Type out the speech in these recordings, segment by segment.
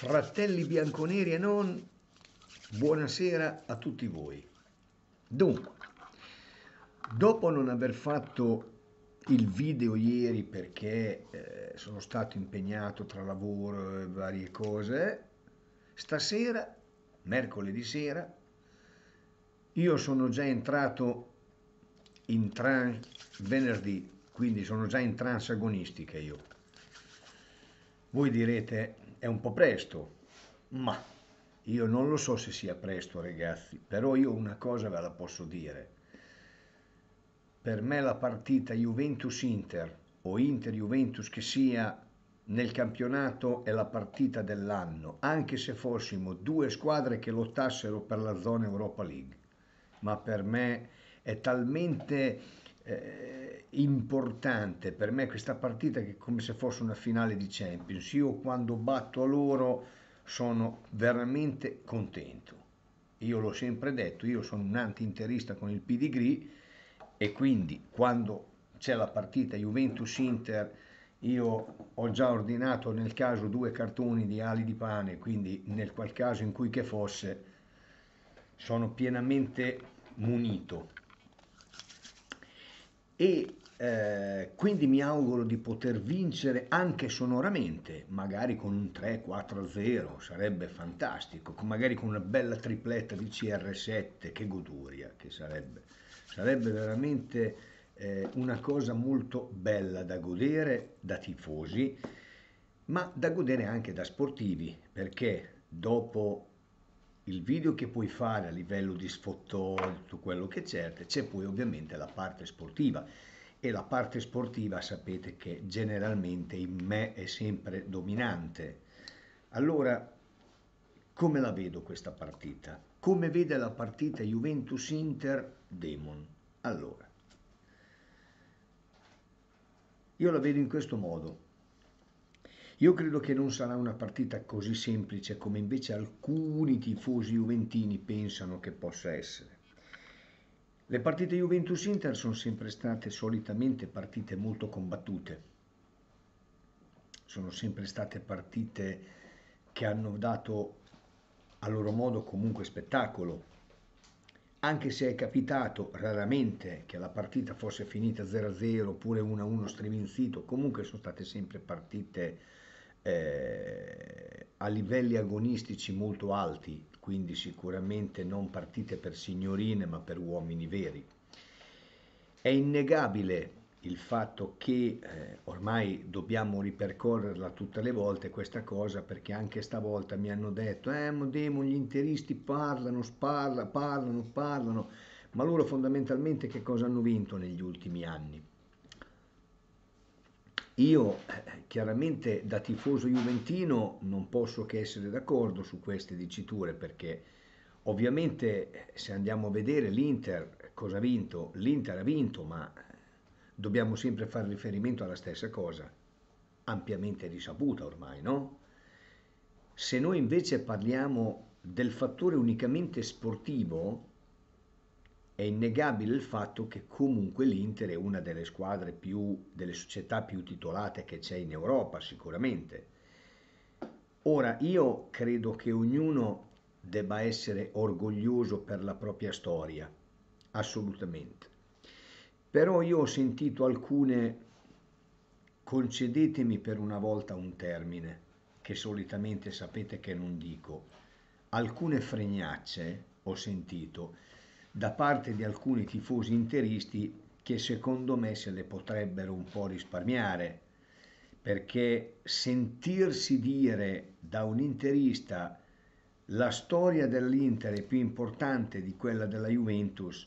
Fratelli bianconeri e non, buonasera a tutti voi. Dunque, dopo non aver fatto il video ieri perché eh, sono stato impegnato tra lavoro e varie cose, stasera, mercoledì sera, io sono già entrato in trans venerdì, quindi sono già in trans agonistica io. Voi direte, è un po' presto, ma io non lo so se sia presto ragazzi, però io una cosa ve la posso dire. Per me la partita Juventus-Inter o Inter-Juventus che sia nel campionato è la partita dell'anno, anche se fossimo due squadre che lottassero per la zona Europa League. Ma per me è talmente eh, importante per me questa partita che è come se fosse una finale di Champions. Io quando batto a loro sono veramente contento. Io l'ho sempre detto, io sono un anti-interista con il pedigree e quindi quando c'è la partita Juventus-Inter io ho già ordinato nel caso due cartoni di ali di pane, quindi nel qual caso in cui che fosse sono pienamente munito e eh, quindi mi auguro di poter vincere anche sonoramente, magari con un 3-4-0, sarebbe fantastico, magari con una bella tripletta di CR7, che goduria che sarebbe. Sarebbe veramente eh, una cosa molto bella da godere da tifosi, ma da godere anche da sportivi, perché dopo il video che puoi fare a livello di sfottò, tutto quello che c'è, c'è poi ovviamente la parte sportiva e la parte sportiva sapete che generalmente in me è sempre dominante. Allora, come la vedo questa partita? Come vede la partita Juventus-Inter Demon? Allora, io la vedo in questo modo. Io credo che non sarà una partita così semplice come invece alcuni tifosi juventini pensano che possa essere. Le partite Juventus-Inter sono sempre state solitamente partite molto combattute, sono sempre state partite che hanno dato a loro modo comunque spettacolo, anche se è capitato raramente che la partita fosse finita 0-0 oppure 1-1 striminzito, comunque sono state sempre partite eh, a livelli agonistici molto alti, quindi sicuramente non partite per signorine ma per uomini veri. È innegabile il fatto che eh, ormai dobbiamo ripercorrerla tutte le volte questa cosa perché anche stavolta mi hanno detto eh Modemo gli interisti parlano, sparla, parlano, parlano ma loro fondamentalmente che cosa hanno vinto negli ultimi anni? Io eh, eh, chiaramente da tifoso juventino non posso che essere d'accordo su queste diciture perché ovviamente eh, se andiamo a vedere l'Inter cosa ha vinto, l'Inter ha vinto ma dobbiamo sempre fare riferimento alla stessa cosa, ampiamente risaputa ormai, no? Se noi invece parliamo del fattore unicamente sportivo, è innegabile il fatto che comunque l'Inter è una delle squadre più, delle società più titolate che c'è in Europa sicuramente. Ora io credo che ognuno debba essere orgoglioso per la propria storia, assolutamente. Però io ho sentito alcune, concedetemi per una volta un termine, che solitamente sapete che non dico, alcune fregnacce ho sentito da parte di alcuni tifosi interisti che secondo me se le potrebbero un po' risparmiare, perché sentirsi dire da un interista la storia dell'Inter è più importante di quella della Juventus,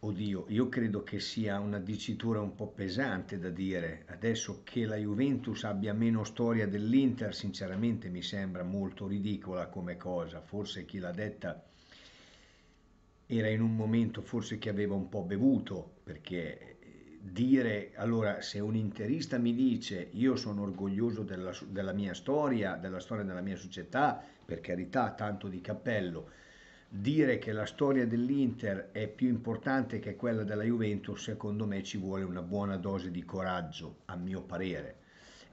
oddio, io credo che sia una dicitura un po' pesante da dire. Adesso che la Juventus abbia meno storia dell'Inter, sinceramente mi sembra molto ridicola come cosa. Forse chi l'ha detta era in un momento forse che aveva un po' bevuto, perché eh, dire allora se un interista mi dice io sono orgoglioso della, della mia storia, della storia della mia società, per carità, tanto di cappello, dire che la storia dell'Inter è più importante che quella della Juventus, secondo me ci vuole una buona dose di coraggio, a mio parere.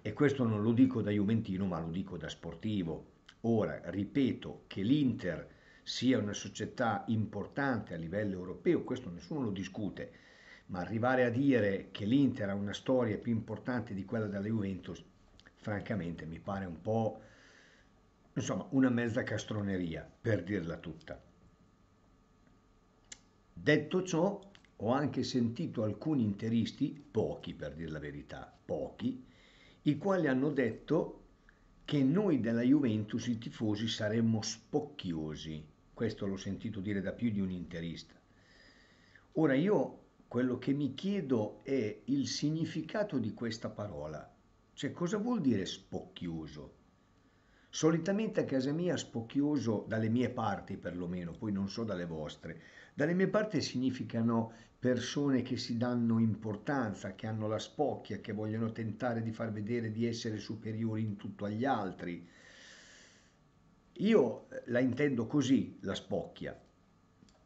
E questo non lo dico da juventino, ma lo dico da sportivo. Ora, ripeto che l'Inter sia una società importante a livello europeo, questo nessuno lo discute, ma arrivare a dire che l'Inter ha una storia più importante di quella della Juventus, francamente mi pare un po' insomma una mezza castroneria, per dirla tutta. Detto ciò, ho anche sentito alcuni interisti, pochi per dire la verità, pochi, i quali hanno detto che noi della Juventus, i tifosi, saremmo spocchiosi questo l'ho sentito dire da più di un interista. Ora io quello che mi chiedo è il significato di questa parola, cioè cosa vuol dire spocchioso? Solitamente a casa mia spocchioso, dalle mie parti perlomeno, poi non so dalle vostre, dalle mie parti significano persone che si danno importanza, che hanno la spocchia, che vogliono tentare di far vedere di essere superiori in tutto agli altri, io eh, la intendo così, la spocchia.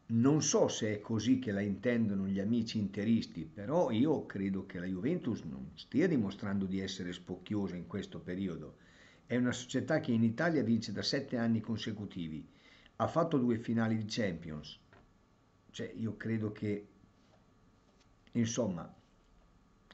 Non so se è così che la intendono gli amici interisti, però io credo che la Juventus non stia dimostrando di essere spocchiosa in questo periodo. È una società che in Italia vince da sette anni consecutivi, ha fatto due finali di Champions. Cioè, io credo che, insomma,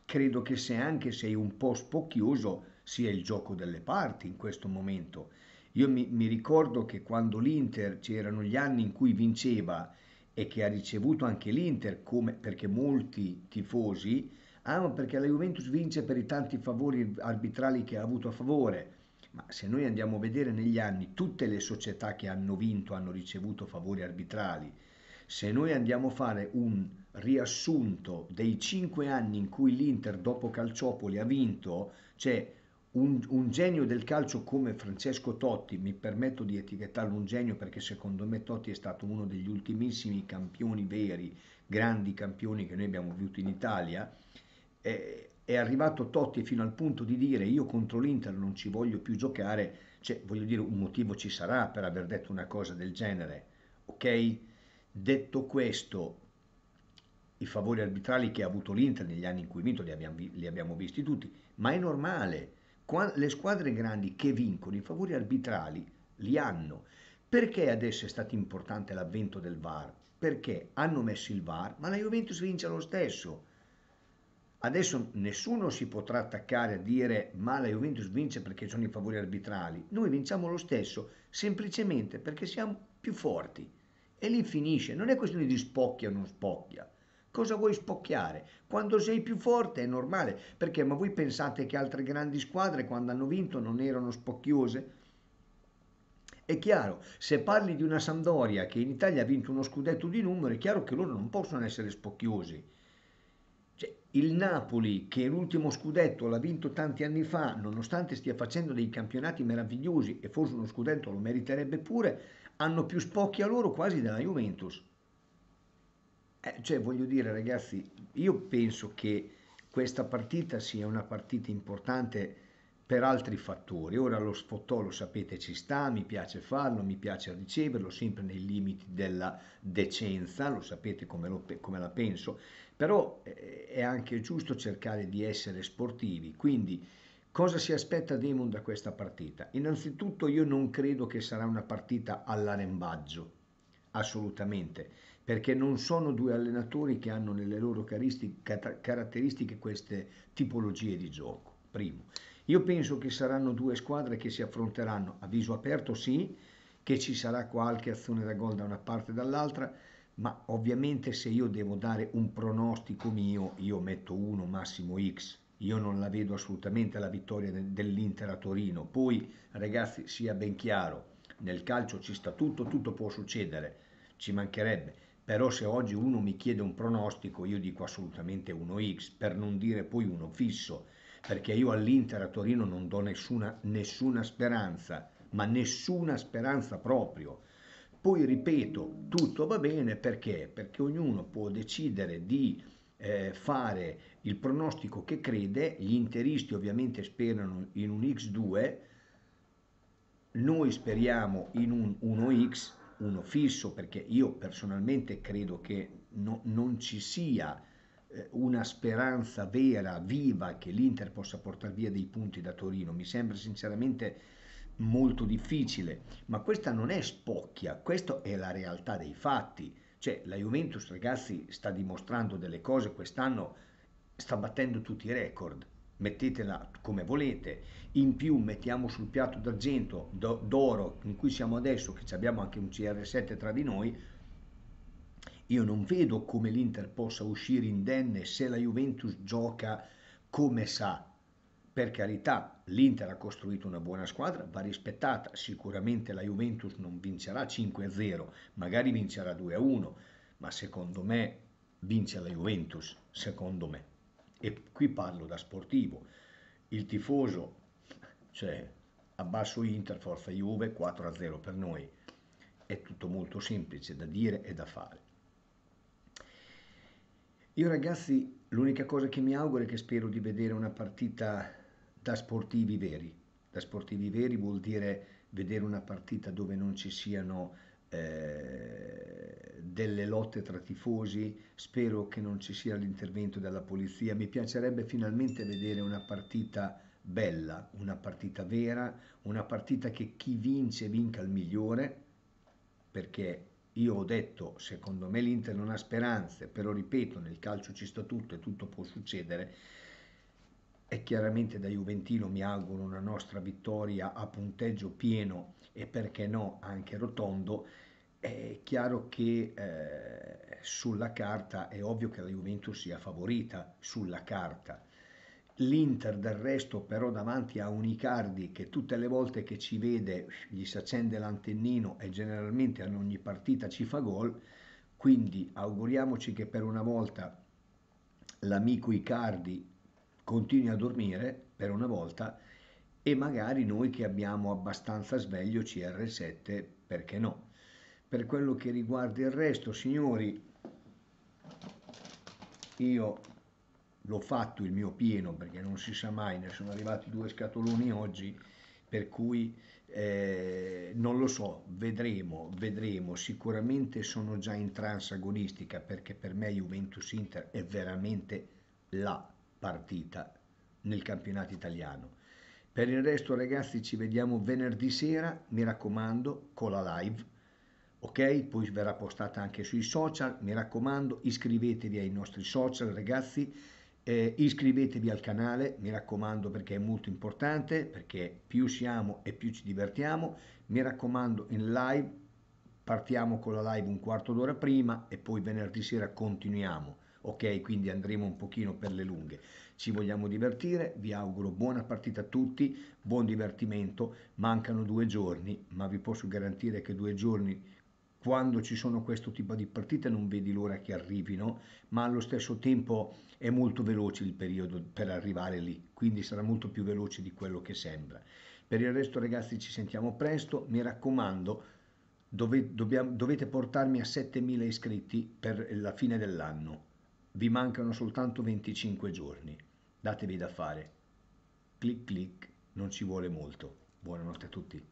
credo che se anche sei un po' spocchioso sia il gioco delle parti in questo momento io mi, mi ricordo che quando l'Inter c'erano gli anni in cui vinceva e che ha ricevuto anche l'Inter, come, perché molti tifosi amano ah, perché la Juventus vince per i tanti favori arbitrali che ha avuto a favore. Ma se noi andiamo a vedere negli anni tutte le società che hanno vinto hanno ricevuto favori arbitrali, se noi andiamo a fare un riassunto dei cinque anni in cui l'Inter dopo Calciopoli ha vinto, cioè un, un, genio del calcio come Francesco Totti, mi permetto di etichettarlo un genio perché secondo me Totti è stato uno degli ultimissimi campioni veri, grandi campioni che noi abbiamo avuto in Italia, è, è arrivato Totti fino al punto di dire io contro l'Inter non ci voglio più giocare, cioè voglio dire un motivo ci sarà per aver detto una cosa del genere, ok? Detto questo, i favori arbitrali che ha avuto l'Inter negli anni in cui ha vinto li abbiamo, li abbiamo visti tutti, ma è normale le squadre grandi che vincono i favori arbitrali li hanno. Perché adesso è stato importante l'avvento del VAR? Perché hanno messo il VAR, ma la Juventus vince lo stesso. Adesso nessuno si potrà attaccare a dire ma la Juventus vince perché sono i favori arbitrali. Noi vinciamo lo stesso semplicemente perché siamo più forti. E lì finisce, non è questione di spocchia o non spocchia. Cosa vuoi spocchiare? Quando sei più forte è normale, perché ma voi pensate che altre grandi squadre quando hanno vinto non erano spocchiose? È chiaro, se parli di una Sandoria che in Italia ha vinto uno scudetto di numero, è chiaro che loro non possono essere spocchiosi. Cioè, il Napoli, che l'ultimo scudetto l'ha vinto tanti anni fa, nonostante stia facendo dei campionati meravigliosi e forse uno scudetto lo meriterebbe pure, hanno più spocchi a loro quasi della Juventus. Eh, cioè, voglio dire, ragazzi, io penso che questa partita sia una partita importante per altri fattori. Ora lo sfottò, lo sapete, ci sta, mi piace farlo, mi piace riceverlo, sempre nei limiti della decenza, lo sapete come, lo, come la penso, però eh, è anche giusto cercare di essere sportivi. Quindi cosa si aspetta Damon da questa partita? Innanzitutto io non credo che sarà una partita all'arembaggio, assolutamente perché non sono due allenatori che hanno nelle loro caratteristiche queste tipologie di gioco, primo. Io penso che saranno due squadre che si affronteranno a viso aperto, sì, che ci sarà qualche azione da gol da una parte e dall'altra, ma ovviamente se io devo dare un pronostico mio, io metto uno, massimo X. Io non la vedo assolutamente la vittoria dell'Inter a Torino. Poi, ragazzi, sia ben chiaro, nel calcio ci sta tutto, tutto può succedere, ci mancherebbe però se oggi uno mi chiede un pronostico io dico assolutamente 1x per non dire poi uno fisso perché io all'Inter a Torino non do nessuna, nessuna speranza ma nessuna speranza proprio poi ripeto tutto va bene perché perché ognuno può decidere di eh, fare il pronostico che crede gli interisti ovviamente sperano in un x2 noi speriamo in un 1x uno fisso, perché io personalmente credo che no, non ci sia eh, una speranza vera, viva, che l'Inter possa portare via dei punti da Torino. Mi sembra sinceramente molto difficile, ma questa non è spocchia, questa è la realtà dei fatti. Cioè, la Juventus, ragazzi, sta dimostrando delle cose quest'anno, sta battendo tutti i record mettetela come volete, in più mettiamo sul piatto d'argento, d'oro, in cui siamo adesso, che abbiamo anche un CR7 tra di noi, io non vedo come l'Inter possa uscire indenne se la Juventus gioca come sa. Per carità, l'Inter ha costruito una buona squadra, va rispettata, sicuramente la Juventus non vincerà 5-0, magari vincerà 2-1, ma secondo me vince la Juventus, secondo me e qui parlo da sportivo, il tifoso, cioè abbasso Inter, forza Juve, 4-0 per noi, è tutto molto semplice da dire e da fare. Io ragazzi, l'unica cosa che mi auguro è che spero di vedere una partita da sportivi veri. Da sportivi veri vuol dire vedere una partita dove non ci siano eh, delle lotte tra tifosi, spero che non ci sia l'intervento della polizia, mi piacerebbe finalmente vedere una partita bella, una partita vera, una partita che chi vince vinca il migliore, perché io ho detto, secondo me l'Inter non ha speranze, però ripeto, nel calcio ci sta tutto e tutto può succedere e chiaramente da Juventino mi auguro una nostra vittoria a punteggio pieno e perché no anche rotondo, è chiaro che eh, sulla carta è ovvio che la Juventus sia favorita sulla carta. L'Inter del resto però davanti a un Icardi che tutte le volte che ci vede gli si accende l'antennino e generalmente in ogni partita ci fa gol, quindi auguriamoci che per una volta l'amico Icardi continui a dormire per una volta e magari noi che abbiamo abbastanza sveglio CR7, perché no? Per quello che riguarda il resto, signori, io l'ho fatto il mio pieno perché non si sa mai, ne sono arrivati due scatoloni oggi, per cui eh, non lo so, vedremo, vedremo, sicuramente sono già in trans agonistica perché per me Juventus Inter è veramente là partita nel campionato italiano. Per il resto ragazzi ci vediamo venerdì sera, mi raccomando, con la live, ok? Poi verrà postata anche sui social, mi raccomando, iscrivetevi ai nostri social ragazzi, eh, iscrivetevi al canale, mi raccomando perché è molto importante, perché più siamo e più ci divertiamo, mi raccomando in live, partiamo con la live un quarto d'ora prima e poi venerdì sera continuiamo ok? Quindi andremo un pochino per le lunghe. Ci vogliamo divertire, vi auguro buona partita a tutti, buon divertimento, mancano due giorni, ma vi posso garantire che due giorni quando ci sono questo tipo di partite non vedi l'ora che arrivino, ma allo stesso tempo è molto veloce il periodo per arrivare lì, quindi sarà molto più veloce di quello che sembra. Per il resto ragazzi ci sentiamo presto, mi raccomando dove, dobbiamo, dovete portarmi a 7.000 iscritti per la fine dell'anno. Vi mancano soltanto 25 giorni. Datevi da fare. Clic clic, non ci vuole molto. Buonanotte a tutti.